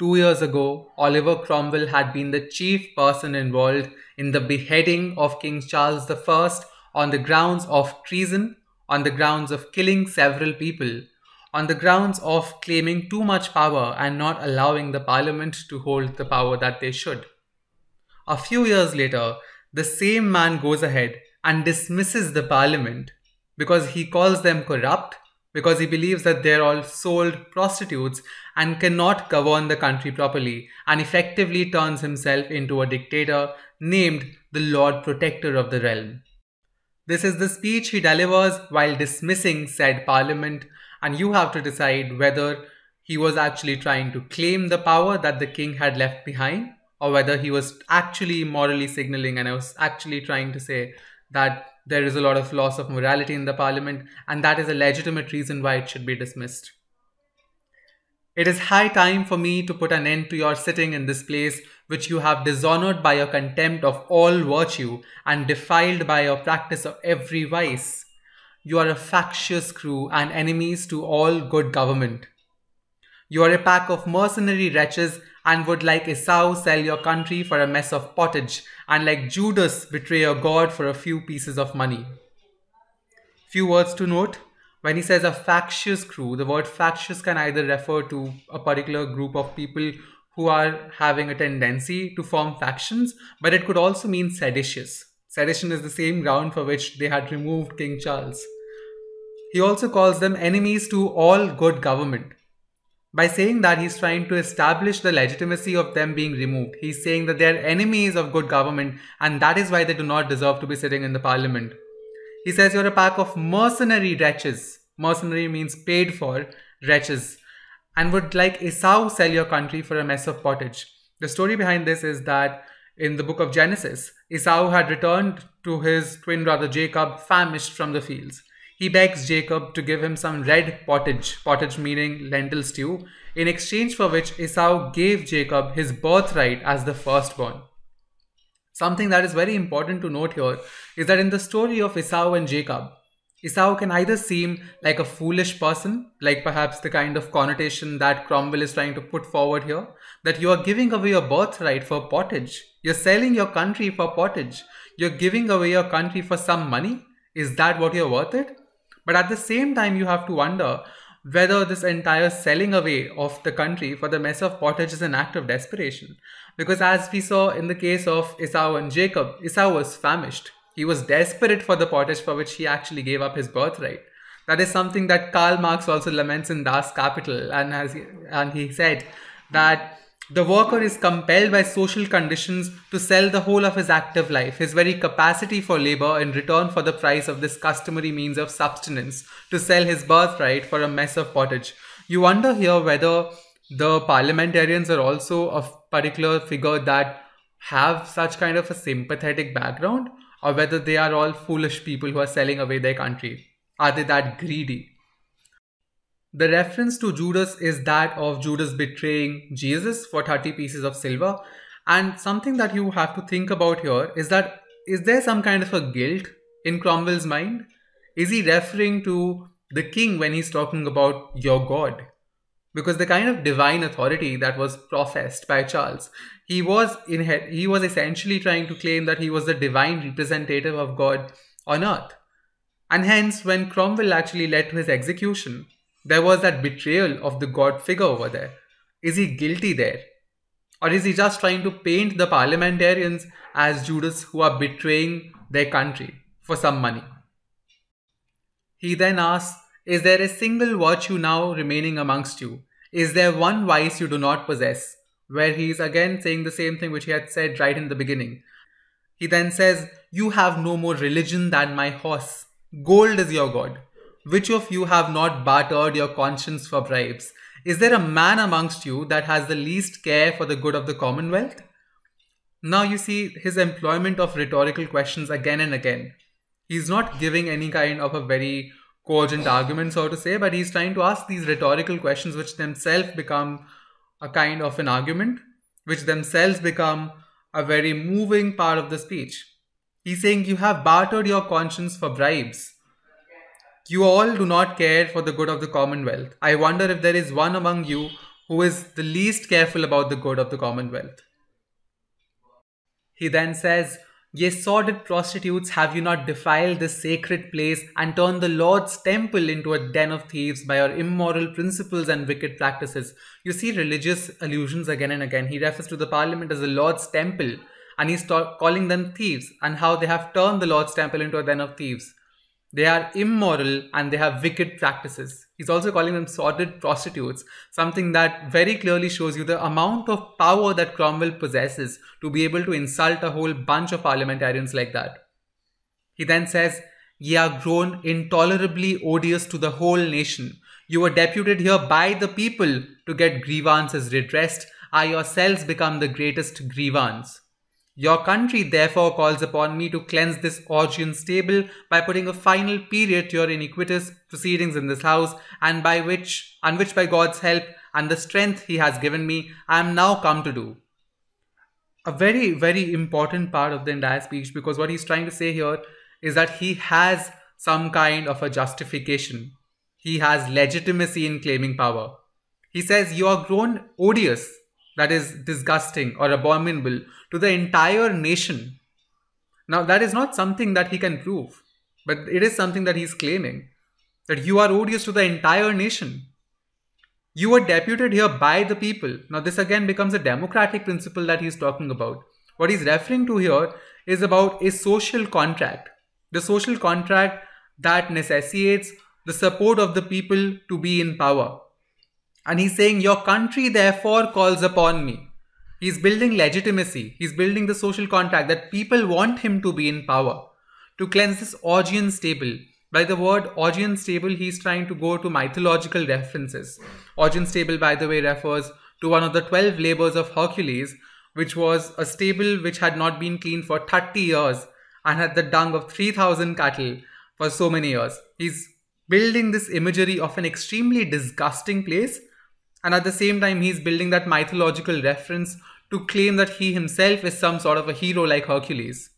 Two years ago, Oliver Cromwell had been the chief person involved in the beheading of King Charles I on the grounds of treason, on the grounds of killing several people, on the grounds of claiming too much power and not allowing the parliament to hold the power that they should. A few years later, the same man goes ahead and dismisses the parliament because he calls them corrupt because he believes that they're all sold prostitutes and cannot govern the country properly, and effectively turns himself into a dictator named the Lord Protector of the Realm. This is the speech he delivers while dismissing said parliament, and you have to decide whether he was actually trying to claim the power that the king had left behind, or whether he was actually morally signaling and I was actually trying to say that there is a lot of loss of morality in the parliament, and that is a legitimate reason why it should be dismissed. It is high time for me to put an end to your sitting in this place, which you have dishonored by your contempt of all virtue and defiled by your practice of every vice. You are a factious crew and enemies to all good government. You are a pack of mercenary wretches and would like Esau sell your country for a mess of pottage, and like Judas betray your God for a few pieces of money. Few words to note. When he says a factious crew, the word factious can either refer to a particular group of people who are having a tendency to form factions, but it could also mean seditious. Sedition is the same ground for which they had removed King Charles. He also calls them enemies to all good government. By saying that, he's trying to establish the legitimacy of them being removed. He's saying that they're enemies of good government and that is why they do not deserve to be sitting in the parliament. He says you're a pack of mercenary wretches. Mercenary means paid for wretches. And would like Esau sell your country for a mess of pottage. The story behind this is that in the book of Genesis, Esau had returned to his twin brother Jacob famished from the fields. He begs Jacob to give him some red pottage, pottage meaning lentil stew, in exchange for which Esau gave Jacob his birthright as the firstborn. Something that is very important to note here is that in the story of Esau and Jacob, Esau can either seem like a foolish person, like perhaps the kind of connotation that Cromwell is trying to put forward here, that you are giving away your birthright for pottage. You're selling your country for pottage. You're giving away your country for some money. Is that what you're worth it? But at the same time, you have to wonder whether this entire selling away of the country for the mess of pottage is an act of desperation. Because as we saw in the case of Esau and Jacob, Esau was famished. He was desperate for the pottage for which he actually gave up his birthright. That is something that Karl Marx also laments in Das Kapital, and has and he said that the worker is compelled by social conditions to sell the whole of his active life, his very capacity for labor, in return for the price of this customary means of subsistence, to sell his birthright for a mess of pottage. You wonder here whether the parliamentarians are also a particular figure that have such kind of a sympathetic background, or whether they are all foolish people who are selling away their country. Are they that greedy? The reference to Judas is that of Judas betraying Jesus for 30 pieces of silver. And something that you have to think about here is that is there some kind of a guilt in Cromwell's mind? Is he referring to the king when he's talking about your God? Because the kind of divine authority that was professed by Charles, he was in he was essentially trying to claim that he was the divine representative of God on earth. And hence, when Cromwell actually led to his execution, there was that betrayal of the god figure over there. Is he guilty there? Or is he just trying to paint the parliamentarians as Judas who are betraying their country for some money? He then asks, Is there a single virtue now remaining amongst you? Is there one vice you do not possess? Where he is again saying the same thing which he had said right in the beginning. He then says, You have no more religion than my horse. Gold is your god. Which of you have not bartered your conscience for bribes? Is there a man amongst you that has the least care for the good of the commonwealth? Now you see his employment of rhetorical questions again and again. He's not giving any kind of a very cogent argument, so to say, but he's trying to ask these rhetorical questions, which themselves become a kind of an argument, which themselves become a very moving part of the speech. He's saying you have bartered your conscience for bribes. You all do not care for the good of the Commonwealth. I wonder if there is one among you who is the least careful about the good of the Commonwealth. He then says, Ye sordid prostitutes, have you not defiled this sacred place and turned the Lord's temple into a den of thieves by your immoral principles and wicked practices? You see religious allusions again and again. He refers to the parliament as the Lord's temple and he's ta- calling them thieves and how they have turned the Lord's temple into a den of thieves. They are immoral and they have wicked practices. He's also calling them sordid prostitutes, something that very clearly shows you the amount of power that Cromwell possesses to be able to insult a whole bunch of parliamentarians like that. He then says, Ye are grown intolerably odious to the whole nation. You were deputed here by the people to get grievances redressed. I yourselves become the greatest grievance. Your country therefore calls upon me to cleanse this Augean stable by putting a final period to your iniquitous proceedings in this house, and by which, and which by God's help and the strength he has given me, I am now come to do. A very, very important part of the entire speech because what he's trying to say here is that he has some kind of a justification. He has legitimacy in claiming power. He says, You are grown odious that is disgusting or abominable to the entire nation. Now, that is not something that he can prove, but it is something that he is claiming that you are odious to the entire nation. You were deputed here by the people. Now, this again becomes a democratic principle that he's talking about. What he's referring to here is about a social contract. The social contract that necessitates the support of the people to be in power. And he's saying, Your country therefore calls upon me. He's building legitimacy. He's building the social contract that people want him to be in power. To cleanse this Augean stable. By the word Augean stable, he's trying to go to mythological references. Augean stable, by the way, refers to one of the 12 labors of Hercules, which was a stable which had not been cleaned for 30 years and had the dung of 3,000 cattle for so many years. He's building this imagery of an extremely disgusting place and at the same time, he's building that mythological reference to claim that he himself is some sort of a hero like Hercules.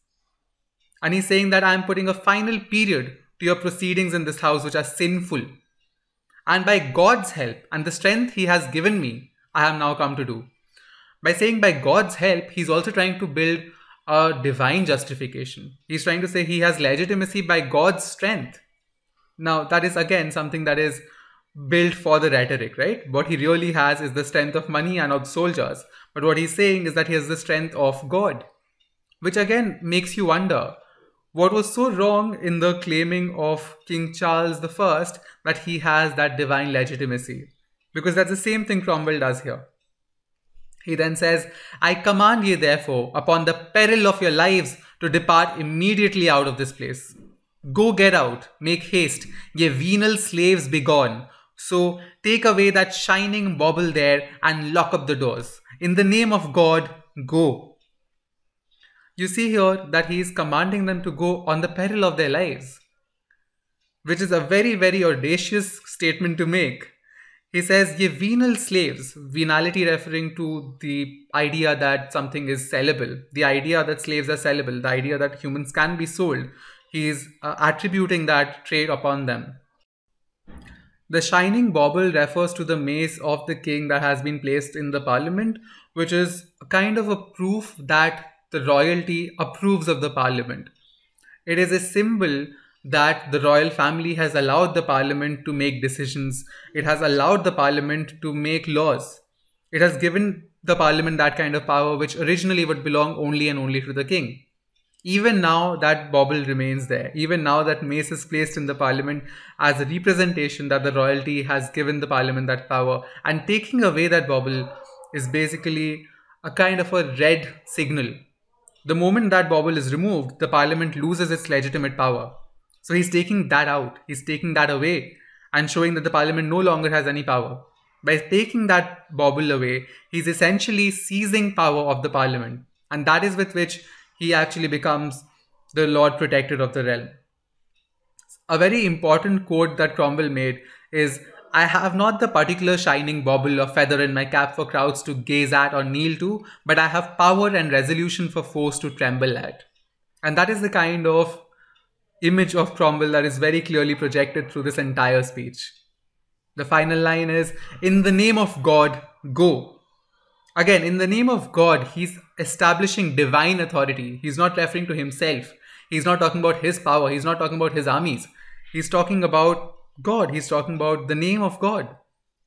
And he's saying that I'm putting a final period to your proceedings in this house, which are sinful. And by God's help and the strength he has given me, I have now come to do. By saying by God's help, he's also trying to build a divine justification. He's trying to say he has legitimacy by God's strength. Now, that is again something that is built for the rhetoric, right? What he really has is the strength of money and of soldiers. But what he's saying is that he has the strength of God, which again makes you wonder what was so wrong in the claiming of King Charles I that he has that divine legitimacy? Because that's the same thing Cromwell does here. He then says, I command ye therefore, upon the peril of your lives, to depart immediately out of this place. Go get out, make haste, ye venal slaves be gone, so take away that shining bauble there and lock up the doors. In the name of God, go. You see here that he is commanding them to go on the peril of their lives, which is a very, very audacious statement to make. He says, Ye venal slaves, venality referring to the idea that something is sellable, the idea that slaves are sellable, the idea that humans can be sold. He is uh, attributing that trait upon them. The shining bauble refers to the mace of the king that has been placed in the parliament, which is kind of a proof that the royalty approves of the parliament. It is a symbol that the royal family has allowed the parliament to make decisions, it has allowed the parliament to make laws, it has given the parliament that kind of power which originally would belong only and only to the king. Even now, that bauble remains there. Even now, that mace is placed in the parliament as a representation that the royalty has given the parliament that power. And taking away that bauble is basically a kind of a red signal. The moment that bauble is removed, the parliament loses its legitimate power. So he's taking that out, he's taking that away, and showing that the parliament no longer has any power. By taking that bauble away, he's essentially seizing power of the parliament. And that is with which he actually becomes the Lord Protector of the realm. A very important quote that Cromwell made is I have not the particular shining bauble or feather in my cap for crowds to gaze at or kneel to, but I have power and resolution for foes to tremble at. And that is the kind of image of Cromwell that is very clearly projected through this entire speech. The final line is In the name of God, go. Again, in the name of God, he's establishing divine authority. He's not referring to himself. He's not talking about his power. He's not talking about his armies. He's talking about God. He's talking about the name of God,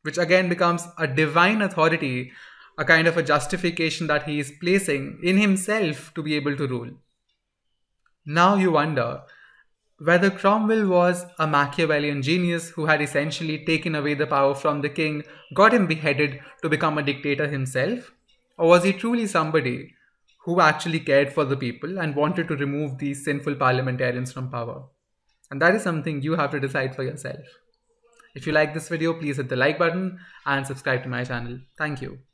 which again becomes a divine authority, a kind of a justification that he is placing in himself to be able to rule. Now you wonder whether Cromwell was a Machiavellian genius who had essentially taken away the power from the king, got him beheaded to become a dictator himself, or was he truly somebody who actually cared for the people and wanted to remove these sinful parliamentarians from power? And that is something you have to decide for yourself. If you like this video, please hit the like button and subscribe to my channel. Thank you.